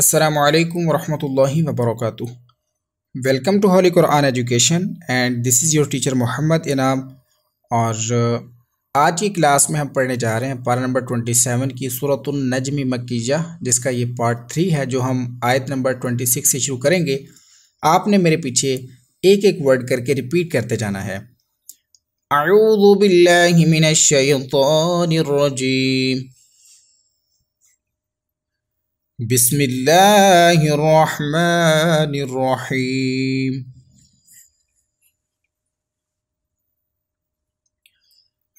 السلام علیکم ورحمۃ اللہ وبرکاتہ ویلکم ٹو ہولی قرآن ایجوکیشن اینڈ دس از یور ٹیچر محمد انعام اور آج کی کلاس میں ہم پڑھنے جا رہے ہیں پارہ نمبر 27 سیون کی صورت النجمی مکیجہ جس کا یہ پارٹ تھری ہے جو ہم آیت نمبر ٹوئنٹی سکس سے شروع کریں گے آپ نے میرے پیچھے ایک ایک ورڈ کر کے ریپیٹ کرتے جانا ہے اعوذ باللہ من الشیطان الرجیم بسم الله الرحمن الرحيم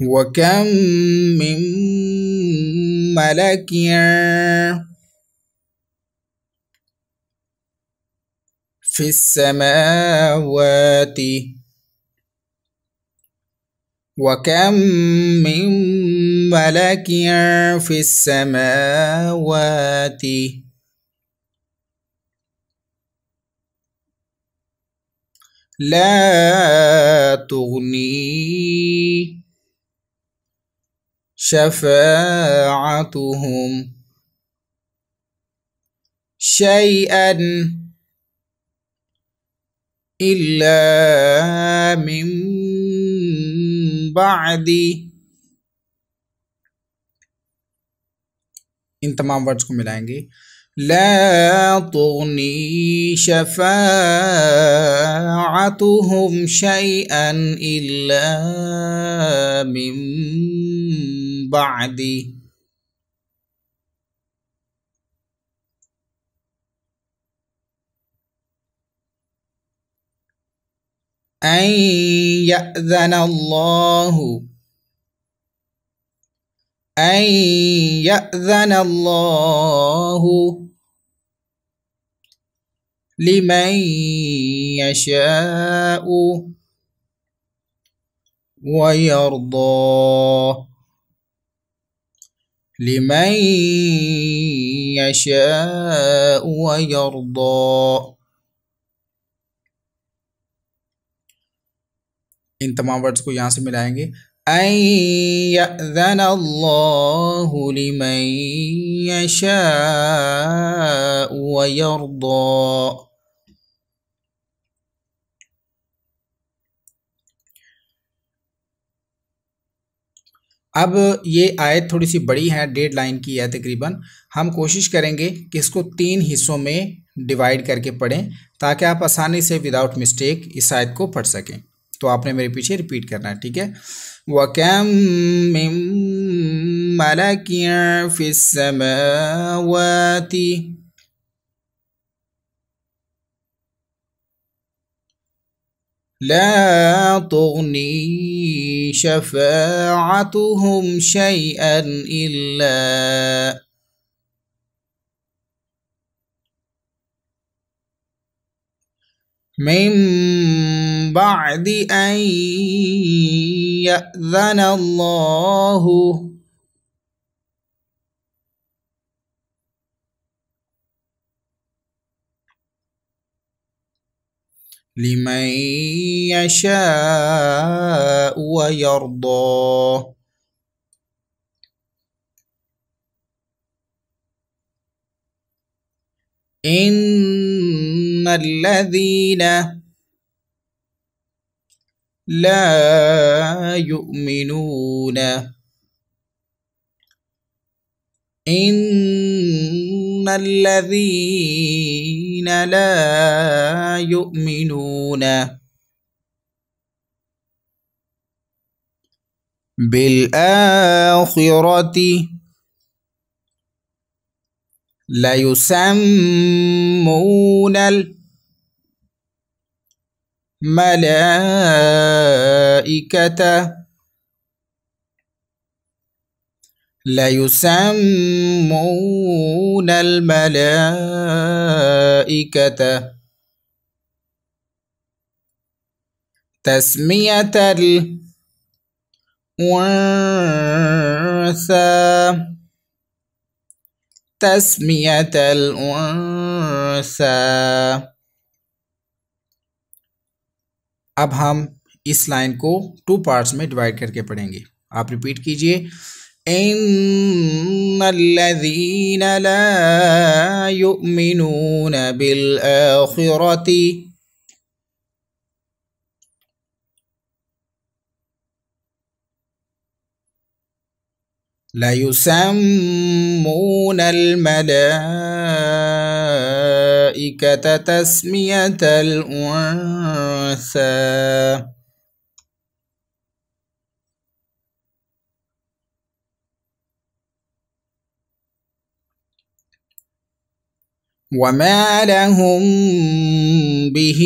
وكم من ملك في السماوات وكم من ملك في السماوات لا تغني شفاعتهم شيئا إلا من بعد تمام ورڈز کو ملائیں گے لا تغني شفاعتهم شيئا إلا من بعد أن يأذن الله أن يأذن الله لمن يشاء ويرضى لمن يشاء ويرضى ان تمام ورڈز کو یہاں سے ملائیں گے لمن یشاء ویرضی اب یہ آیت تھوڑی سی بڑی ہے ڈیڈ لائن کی ہے تقریباً ہم کوشش کریں گے کہ اس کو تین حصوں میں ڈیوائیڈ کر کے پڑھیں تاکہ آپ آسانی سے وداؤٹ مسٹیک اس آیت کو پڑھ سکیں तो आपने मेरे पीछे रिपीट करना है ठीक है वकम मलकिया फिसमावती لا تغني شفاعتهم شيئا إلا من بعد أن يأذن الله لمن يشاء ويرضى إن الذين لا يؤمنون إن الذين لا يؤمنون بالآخرة ليسمون ملائكته ليسمون الملائكة تسمية الأنثى تسمية الأنثى اب ہم اس لائن کو ٹو پارٹس میں ڈیوائیڈ کر کے پڑھیں گے آپ ریپیٹ کیجئے اِنَّ الَّذِينَ لَا يُؤْمِنُونَ بِالْآخِرَةِ لَيُسَمُّونَ الْمَلَائِكَةَ تَسْمِيَةَ الْأُنْفِ أنثى وما لهم به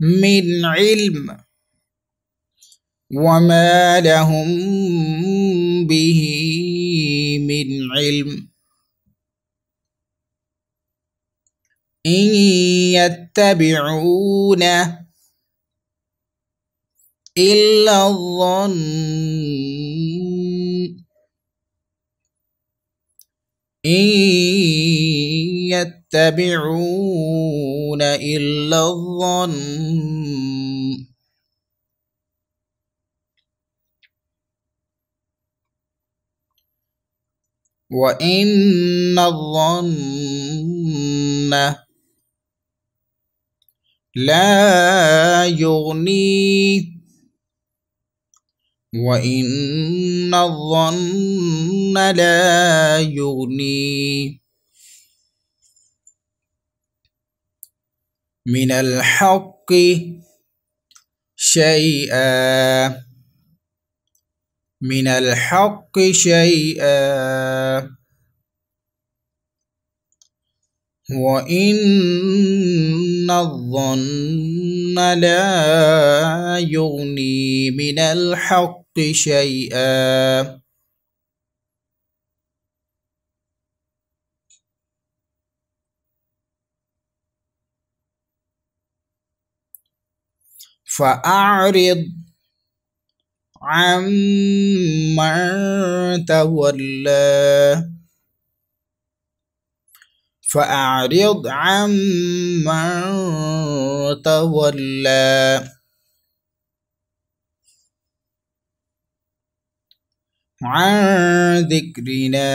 من علم وما لهم به من علم إن يتبعون إلا الظن إن يتبعون إلا الظن وإن الظن لا يغني وإن الظن لا يغني من الحق شيئا من الحق شيئا وإن إن الظن لا يغني من الحق شيئا فأعرض عمن تولى فأعرض عمن تولى عن ذكرنا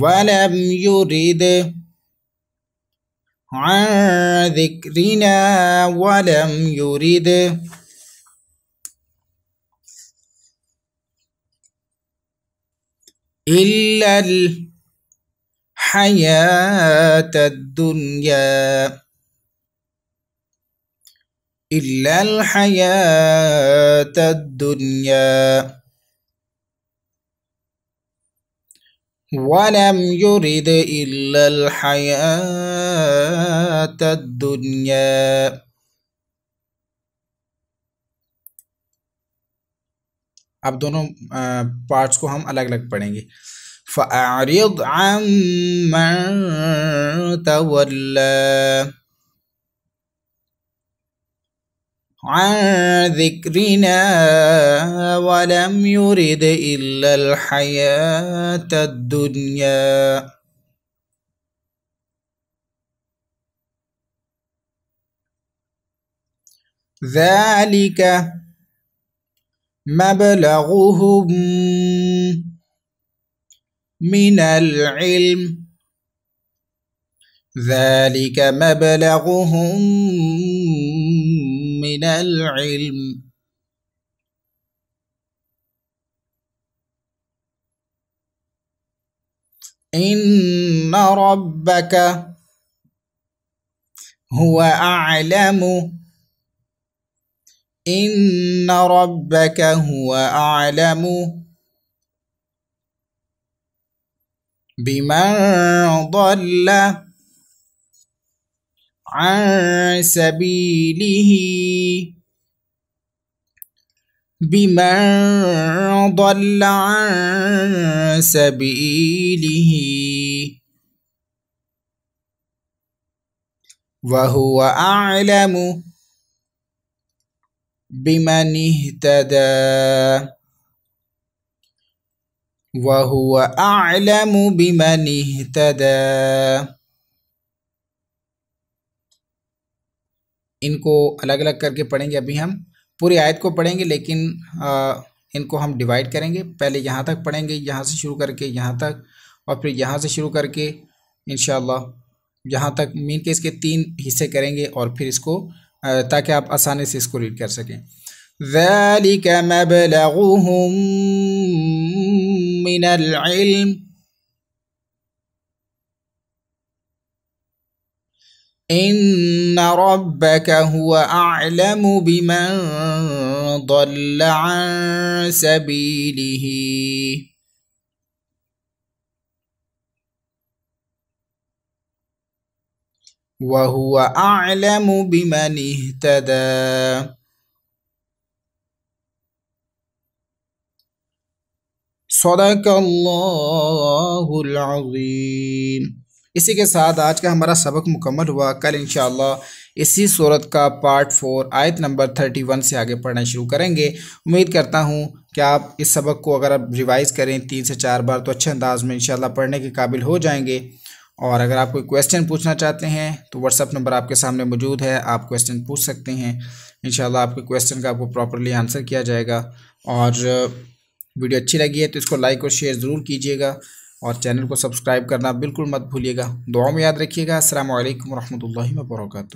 ولم يرد عن ذكرنا ولم يرد إلا الحیات الدنیا اللہ الحیات الدنیا ولم یرد اللہ الحیات الدنیا اب دونوں پارٹس کو ہم الگ الگ پڑھیں گے فأعرض عن من تولى عن ذكرنا ولم يرد إلا الحياة الدنيا ذلك مبلغهم من العلم ذلك مبلغهم من العلم إن ربك هو أعلم إن ربك هو أعلم بمن ضل عن سبيله بمن ضل عن سبيله وهو أعلم بمن اهتدى ان کو الگ الگ کر کے پڑھیں گے ابھی ہم پوری آیت کو پڑھیں گے لیکن ان کو ہم ڈیوائیڈ کریں گے پہلے یہاں تک پڑھیں گے یہاں سے شروع کر کے یہاں تک اور پھر یہاں سے شروع کر کے انشاءاللہ یہاں تک مین کے اس کے تین حصے کریں گے اور پھر اس کو تاکہ آپ آسانی سے اس کو ریڈ کر سکیں ذَلِكَ مَبْلَغُهُمْ من العلم ان ربك هو اعلم بمن ضل عن سبيله وهو اعلم بمن اهتدى صدق اللہ العظیم اسی کے ساتھ آج کا ہمارا سبق مکمل ہوا کل انشاءاللہ اسی صورت کا پارٹ فور آیت نمبر تھرٹی ون سے آگے پڑھنا شروع کریں گے امید کرتا ہوں کہ آپ اس سبق کو اگر آپ ریوائز کریں تین سے چار بار تو اچھے انداز میں انشاءاللہ پڑھنے کے قابل ہو جائیں گے اور اگر آپ کوئی کویشچن پوچھنا چاہتے ہیں تو اپ نمبر آپ کے سامنے موجود ہے آپ کوشچن پوچھ سکتے ہیں انشاءاللہ آپ کے کوشچن کا آپ کو پراپرلی آنسر کیا جائے گا اور ویڈیو اچھی لگی ہے تو اس کو لائک اور شیئر ضرور کیجیے گا اور چینل کو سبسکرائب کرنا بالکل مت بھولیے گا دواؤں میں یاد رکھیے گا السلام علیکم ورحمۃ اللہ وبرکاتہ